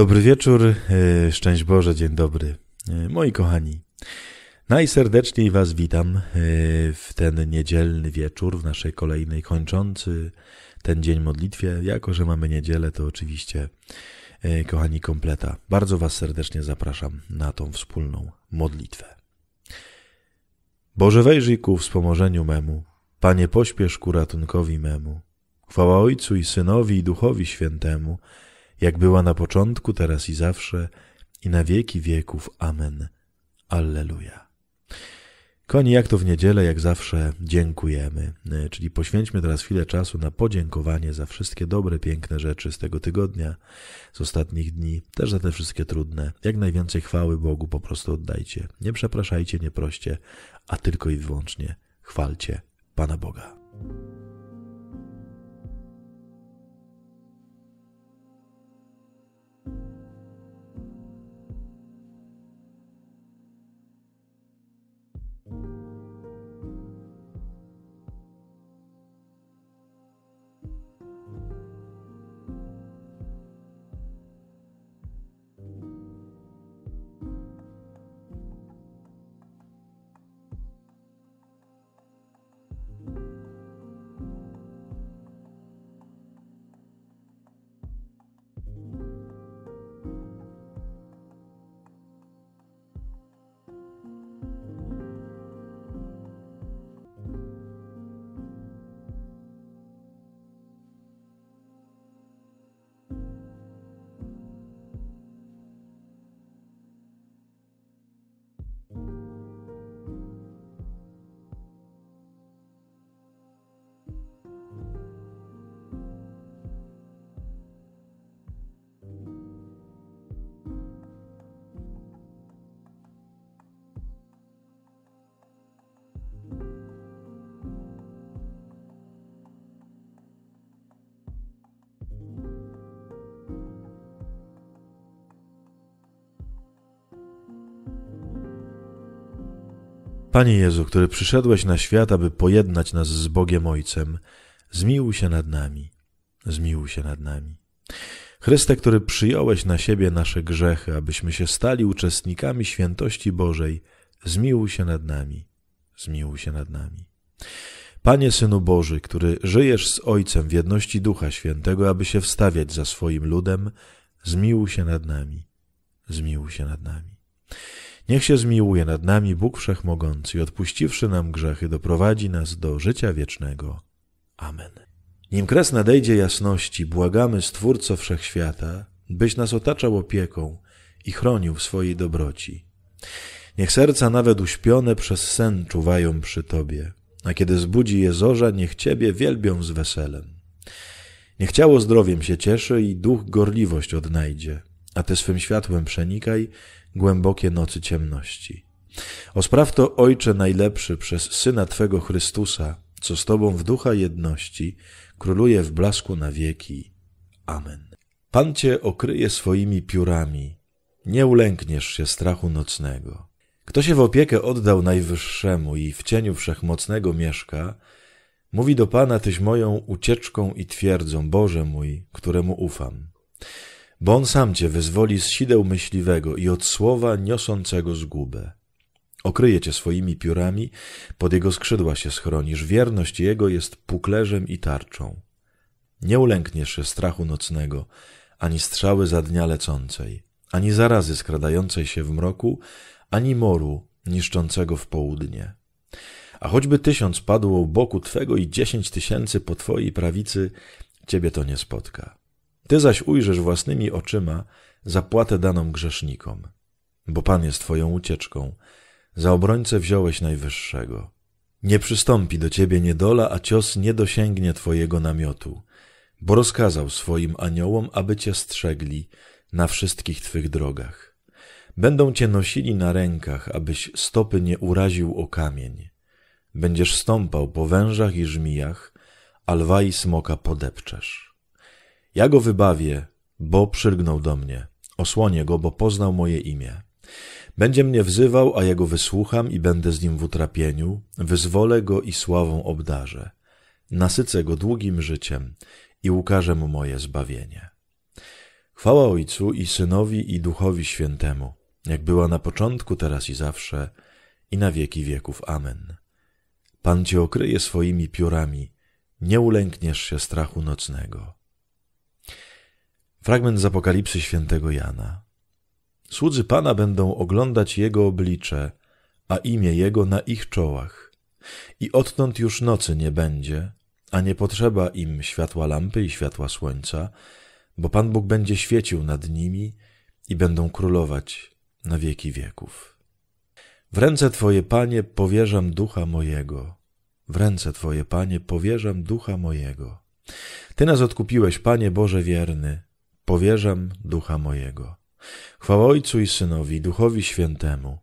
Dobry wieczór, e, szczęść Boże, dzień dobry. E, moi kochani, najserdeczniej Was witam e, w ten niedzielny wieczór, w naszej kolejnej kończący ten dzień modlitwie. Jako, że mamy niedzielę, to oczywiście, kochani, kompleta. Bardzo Was serdecznie zapraszam na tą wspólną modlitwę. Boże, wejrzyj ku wspomożeniu memu, Panie, pośpiesz ku ratunkowi memu. Chwała Ojcu i Synowi i Duchowi Świętemu, jak była na początku, teraz i zawsze, i na wieki wieków. Amen. Alleluja. Koni, jak to w niedzielę, jak zawsze dziękujemy, e, czyli poświęćmy teraz chwilę czasu na podziękowanie za wszystkie dobre, piękne rzeczy z tego tygodnia, z ostatnich dni, też za te wszystkie trudne. Jak najwięcej chwały Bogu po prostu oddajcie. Nie przepraszajcie, nie proście, a tylko i wyłącznie chwalcie Pana Boga. Panie Jezu, który przyszedłeś na świat, aby pojednać nas z Bogiem Ojcem, zmiłuj się nad nami, zmiłuj się nad nami. Chryste, który przyjąłeś na siebie nasze grzechy, abyśmy się stali uczestnikami świętości Bożej, zmiłuj się nad nami, zmiłuj się nad nami. Panie Synu Boży, który żyjesz z Ojcem w jedności Ducha Świętego, aby się wstawiać za swoim ludem, zmiłuj się nad nami, zmiłuj się nad nami. Niech się zmiłuje nad nami Bóg Wszechmogący i odpuściwszy nam grzechy, doprowadzi nas do życia wiecznego. Amen. Nim kres nadejdzie jasności, błagamy Stwórco Wszechświata, byś nas otaczał opieką i chronił w swojej dobroci. Niech serca nawet uśpione przez sen czuwają przy Tobie, a kiedy zbudzi je zorza, niech Ciebie wielbią z weselem. Niech ciało zdrowiem się cieszy i duch gorliwość odnajdzie, a Ty swym światłem przenikaj, głębokie nocy ciemności. Ospraw to, Ojcze najlepszy, przez Syna Twego Chrystusa, co z Tobą w ducha jedności króluje w blasku na wieki. Amen. Pan Cię okryje swoimi piórami, nie ulękniesz się strachu nocnego. Kto się w opiekę oddał Najwyższemu i w cieniu Wszechmocnego mieszka, mówi do Pana, Tyś moją ucieczką i twierdzą, Boże mój, któremu ufam bo On sam cię wyzwoli z sideł myśliwego i od słowa niosącego zgubę. Okryje cię swoimi piórami, pod jego skrzydła się schronisz, wierność jego jest puklerzem i tarczą. Nie ulękniesz się strachu nocnego, ani strzały za dnia lecącej, ani zarazy skradającej się w mroku, ani moru niszczącego w południe. A choćby tysiąc padło u boku twego i dziesięć tysięcy po twojej prawicy, ciebie to nie spotka. Ty zaś ujrzysz własnymi oczyma zapłatę daną grzesznikom, bo Pan jest Twoją ucieczką. Za obrońcę wziąłeś najwyższego. Nie przystąpi do ciebie niedola, a cios nie dosięgnie twojego namiotu, bo rozkazał swoim aniołom, aby cię strzegli na wszystkich twych drogach. Będą cię nosili na rękach, abyś stopy nie uraził o kamień. Będziesz stąpał po wężach i żmijach, a lwa i smoka podepczesz. Ja go wybawię, bo przylgnął do mnie. Osłonię go, bo poznał moje imię. Będzie mnie wzywał, a ja go wysłucham i będę z nim w utrapieniu. Wyzwolę go i sławą obdarzę. Nasycę go długim życiem i ukażę mu moje zbawienie. Chwała Ojcu i Synowi i Duchowi Świętemu, jak była na początku, teraz i zawsze, i na wieki wieków. Amen. Pan cię okryje swoimi piórami, nie ulękniesz się strachu nocnego. Fragment z Apokalipsy świętego Jana. Słudzy Pana będą oglądać Jego oblicze, a imię Jego na ich czołach. I odtąd już nocy nie będzie, a nie potrzeba im światła lampy i światła słońca, bo Pan Bóg będzie świecił nad nimi i będą królować na wieki wieków. W ręce Twoje, Panie, powierzam ducha mojego. W ręce Twoje, Panie, powierzam ducha mojego. Ty nas odkupiłeś, Panie Boże wierny, powierzam ducha mojego. Chwała Ojcu i Synowi, Duchowi Świętemu,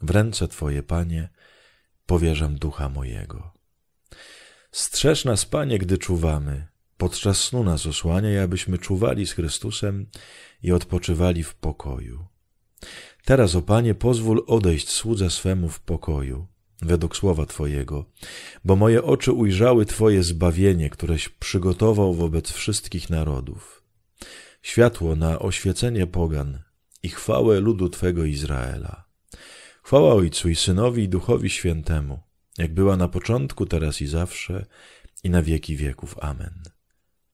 w ręce Twoje, Panie, powierzam ducha mojego. Strzeż nas, Panie, gdy czuwamy, podczas snu nas osłaniaj, abyśmy czuwali z Chrystusem i odpoczywali w pokoju. Teraz, o Panie, pozwól odejść słudze swemu w pokoju, według słowa Twojego, bo moje oczy ujrzały Twoje zbawienie, któreś przygotował wobec wszystkich narodów światło na oświecenie pogan i chwałę ludu Twego Izraela. Chwała Ojcu i Synowi i Duchowi Świętemu, jak była na początku, teraz i zawsze, i na wieki wieków. Amen.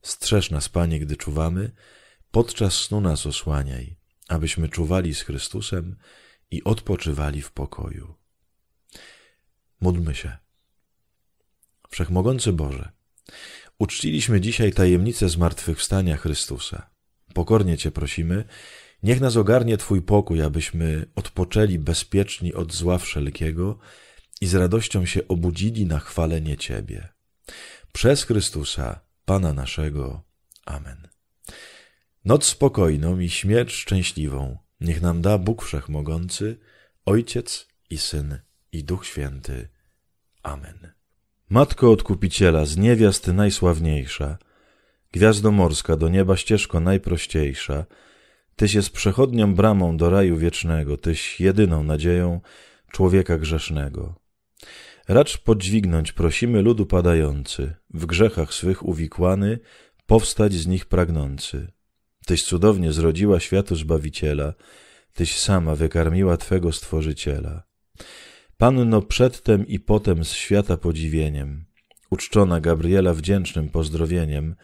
Strzeż nas, Panie, gdy czuwamy, podczas snu nas osłaniaj, abyśmy czuwali z Chrystusem i odpoczywali w pokoju. Módlmy się. Wszechmogący Boże, uczciliśmy dzisiaj tajemnicę zmartwychwstania Chrystusa pokornie Cię prosimy, niech nas ogarnie Twój pokój, abyśmy odpoczęli bezpieczni od zła wszelkiego i z radością się obudzili na chwalenie Ciebie. Przez Chrystusa, Pana naszego. Amen. Noc spokojną i śmierć szczęśliwą niech nam da Bóg Wszechmogący, Ojciec i Syn i Duch Święty. Amen. Matko Odkupiciela, z niewiast najsławniejsza, Gwiazdo morska, do nieba ścieżko najprościejsza, Tyś jest przechodnią bramą do raju wiecznego, Tyś jedyną nadzieją człowieka grzesznego. Racz podźwignąć prosimy ludu padający, w grzechach swych uwikłany, powstać z nich pragnący. Tyś cudownie zrodziła światu Zbawiciela, Tyś sama wykarmiła Twego Stworzyciela. Panno przedtem i potem z świata podziwieniem, uczczona Gabriela wdzięcznym pozdrowieniem,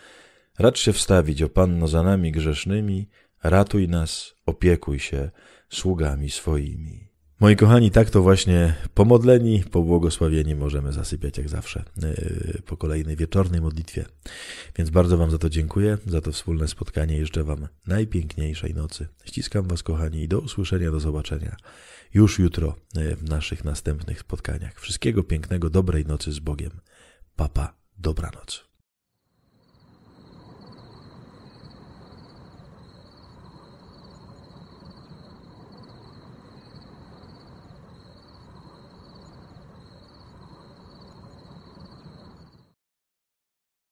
Racz się wstawić, o Panno, za nami grzesznymi, ratuj nas, opiekuj się sługami swoimi. Moi kochani, tak to właśnie pomodleni, pobłogosławieni możemy zasypiać jak zawsze e, po kolejnej wieczornej modlitwie. Więc bardzo Wam za to dziękuję, za to wspólne spotkanie. Życzę Wam najpiękniejszej nocy. Ściskam Was, kochani, i do usłyszenia, do zobaczenia już jutro e, w naszych następnych spotkaniach. Wszystkiego pięknego, dobrej nocy z Bogiem. Papa, dobranoc.